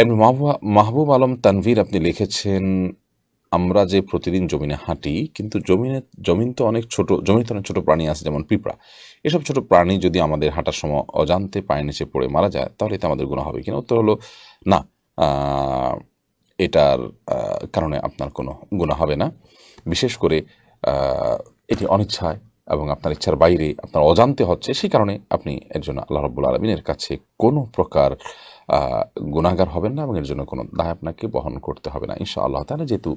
এমনি মাহবুব আলম তানভীর আপনি লিখেছেন আমরা যে প্রতিদিন জমিনে হাঁটি কিন্তু জমিনে জমিন তো অনেক ছোট জমিতে অনেক ছোট প্রাণী আছে যেমন পিঁপড়া এসব ছোট প্রাণী যদি আমাদের হাঁটার সময় অজান্তে পায়ের নিচে পড়ে মারা যায় তাহলে এতে আমাদের গুণা হবে কিনা উত্তর হলো না এটার কারণে আপনার কোনো গুণা হবে না বিশেষ করে এটি অনিচ্ছায় এবং আপনার ইচ্ছার বাইরে আপনার অজান্তে হচ্ছে সেই কারণে আপনি এর জন্য আল্লাহ রব্বুল আলমিনের কাছে কোনো প্রকার গুণাগার হবেন না এবং এর জন্য কোনো দায় আপনাকে বহন করতে হবে না ইনশা আল্লাহ তাহলে যেহেতু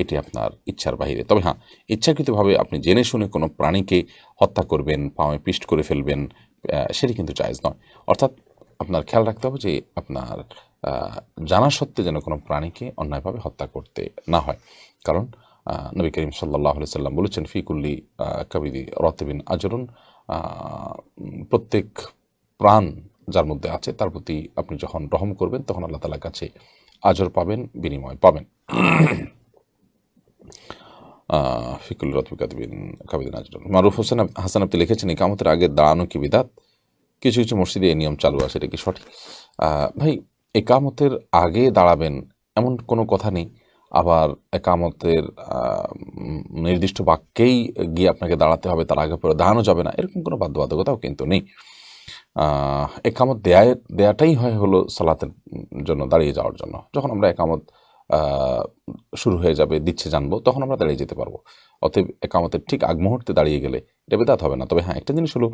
এটি আপনার ইচ্ছার বাহিরে তবে হ্যাঁ ইচ্ছাকৃতভাবে আপনি জেনে শুনে কোনো প্রাণীকে হত্যা করবেন পাওয়ে পিষ্ট করে ফেলবেন সেটি কিন্তু জায়জ নয় অর্থাৎ আপনার খেয়াল রাখতে হবে যে আপনার জানা সত্ত্বে যেন কোনো প্রাণীকে অন্যায়ভাবে হত্যা করতে না হয় কারণ নবী করিম সাল্লাহ সাল্লাম বলেছেন ফিকুল্লি কবিদি রতবিন আজরুন প্রত্যেক প্রাণ যার মধ্যে আছে তার প্রতি আপনি যখন রহম করবেন তখন আল্লাহ তালার কাছে আজর পাবেন বিনিময় পাবেন ফিকুল রতবিকাতবিন কাবিদিন আজরুল মারুফ হোসেন হাসান আপনি লিখেছেন এই কামতের আগে দাঁড়ানো কি বিদাত কিছু কিছু মসজিদে এই নিয়ম চালু আছে এটা কি সঠিক ভাই একামতের আগে দাঁড়াবেন এমন কোনো কথা নেই আবার একামতের নির্দিষ্ট বাক্যেই গিয়ে আপনাকে দাঁড়াতে হবে তার আগে পরে দাঁড়ানো যাবে না এরকম কোনো বাধ্যবাধকতাও কিন্তু নেই একামত দেয়া দেয়াটাই হয় হলো সালাতের জন্য দাঁড়িয়ে যাওয়ার জন্য যখন আমরা একামত শুরু হয়ে যাবে দিচ্ছে জানবো তখন আমরা দাঁড়িয়ে যেতে পারবো অতএব একামতের ঠিক আগ মুহূর্তে দাঁড়িয়ে গেলে এটা বেদাত হবে না তবে হ্যাঁ একটা জিনিস হলো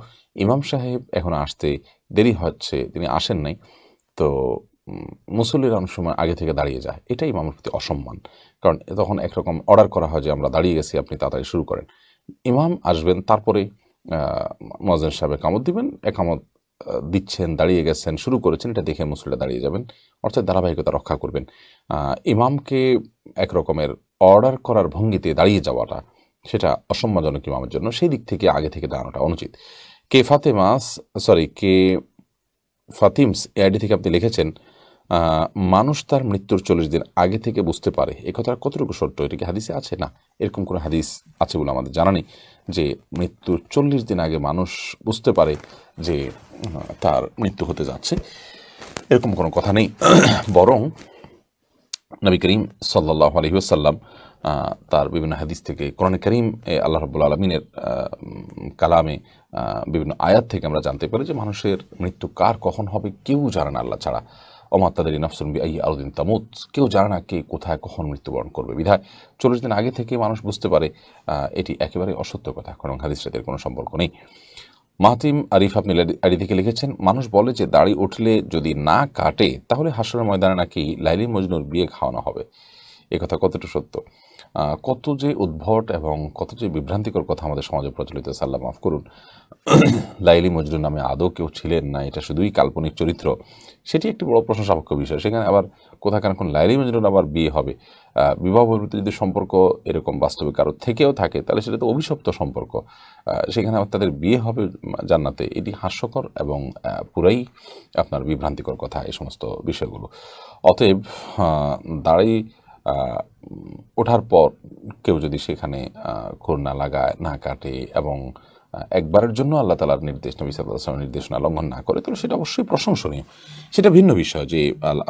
ইমাম সাহেব এখন আসতে দেরি হচ্ছে তিনি আসেন নাই তো মুসলির অনেক সময় আগে থেকে দাঁড়িয়ে যায় এটাই ইমামের প্রতি অসম্মান কারণ তখন একরকম অর্ডার করা হয় যে আমরা দাঁড়িয়ে গেছি আপনি তাড়াতাড়ি শুরু করেন ইমাম আসবেন তারপরে মজার সাহেব একামত দিবেন একামত দিচ্ছেন দাঁড়িয়ে গেছেন শুরু করেছেন এটা দেখে মুসলিরা দাঁড়িয়ে যাবেন অর্থাৎ ধারাবাহিকতা রক্ষা করবেন ইমামকে একরকমের অর্ডার করার ভঙ্গিতে দাঁড়িয়ে যাওয়াটা সেটা অসম্মানজনক ইমামের জন্য সেই দিক থেকে আগে থেকে দাঁড়ানোটা অনুচিত কে ফাতেমাস সরি কে ফাতিমস এআইডি থেকে আপনি লিখেছেন মানুষ তার মৃত্যুর চল্লিশ দিন আগে থেকে বুঝতে পারে এ কথাটা কতটুকু সত্য এটা কি হাদিসে আছে না এরকম কোনো হাদিস আছে বলে আমাদের জানা নেই যে মৃত্যুর চল্লিশ দিন আগে মানুষ বুঝতে পারে যে তার মৃত্যু হতে যাচ্ছে এরকম কোনো কথা নেই বরং নবী করিম সাল্লাহ আলহিউসাল্লাম তার বিভিন্ন হাদিস থেকে কোরআন করিম এ আল্লাহ রবুল আলমিনের কালামে বিভিন্ন আয়াত থেকে আমরা জানতে পারি যে মানুষের মৃত্যু কার কখন হবে কেউ জানেন আল্লাহ ছাড়া অমাত্তাদের নফসুন বি আই আরদিন তামুত কেউ জানে না কে কোথায় কখন মৃত্যুবরণ করবে বিধায় চল্লিশ দিন আগে থেকে মানুষ বুঝতে পারে এটি একেবারে অসত্য কথা কারণ হাদিস সাথে কোনো সম্পর্ক নেই মাতিম আরিফ আপনি আড়ি থেকে লিখেছেন মানুষ বলে যে দাড়ি উঠলে যদি না কাটে তাহলে হাসরের ময়দানে নাকি লাইলি মজনুর বিয়ে খাওয়ানো হবে এ কথা কতটা সত্য কত যে উদ্ভট এবং কত যে বিভ্রান্তিকর কথা আমাদের সমাজে প্রচলিত সাল্লাহ মাফ করুন লাইলি মজরুর নামে আদৌ কেউ ছিলেন না এটা শুধুই কাল্পনিক চরিত্র সেটি একটি বড় প্রশ্ন সাপেক্ষ বিষয় সেখানে আবার কোথাকার কোন লাইলি মজরুর আবার বিয়ে হবে বিবাহ বিভূতি যদি সম্পর্ক এরকম বাস্তবে কারো থেকেও থাকে তাহলে সেটা তো অভিশপ্ত সম্পর্ক সেখানে আবার তাদের বিয়ে হবে জান্নাতে এটি হাস্যকর এবং পুরাই আপনার বিভ্রান্তিকর কথা এই সমস্ত বিষয়গুলো অতএব দাঁড়িয়ে ওঠার পর কেউ যদি সেখানে খুরনা না লাগায় না কাটে এবং একবারের জন্য আল্লাহ তালার নির্দেশ নবী সাল্লাহ নির্দেশনা লঙ্ঘন না করে তাহলে সেটা অবশ্যই প্রশংসনীয় সেটা ভিন্ন বিষয় যে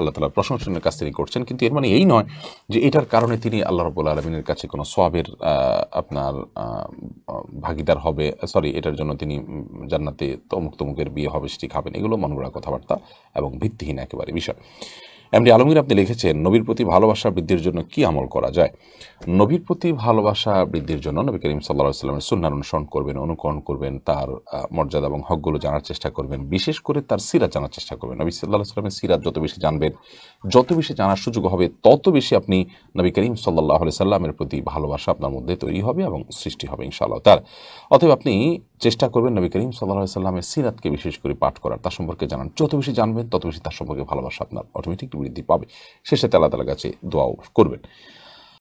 আল্লাহ তালার প্রশংসনীয় কাজ তিনি করছেন কিন্তু এর মানে এই নয় যে এটার কারণে তিনি আল্লাহ রবুল্লা আলমিনের কাছে কোনো সোয়াবের আপনার ভাগিদার হবে সরি এটার জন্য তিনি জান্নাতে তমুক তমুকের বিয়ে হবে সেটি খাবেন এগুলো মনগড়া কথাবার্তা এবং ভিত্তিহীন একেবারে বিষয় এমনি আলমগীর আপনি লিখেছেন নবীর প্রতি ভালোবাসা বৃদ্ধির জন্য কি আমল করা যায় নবীর প্রতি ভালোবাসা বৃদ্ধির জন্য নবী করিম সাল্লা সাল্লামের সুন্নার অনুসরণ করবেন অনুকরণ করবেন তার মর্যাদা এবং হকগুলো জানার চেষ্টা করবেন বিশেষ করে তার সিরাত জানার চেষ্টা করবেন নবী সাল্লাহ সাল্লামের সিরাত যত বেশি জানবেন যত বেশি জানার সুযোগ হবে তত বেশি আপনি নবী করিম সাল্লাহ সাল্লামের প্রতি ভালোবাসা আপনার মধ্যে তৈরি হবে এবং সৃষ্টি হবে ইনশাআল্লাহ তার অতএব আপনি চেষ্টা করবেন নবী করিম সাল্লা সাল্লামের সিরাতকে বিশেষ করে পাঠ করার তার সম্পর্কে জানান যত বেশি জানবেন তত বেশি তার সম্পর্কে ভালোবাসা আপনার অটোমেটিক বৃদ্ধি পাবে শেষে তালা তালা কাছে দোয়াও করবেন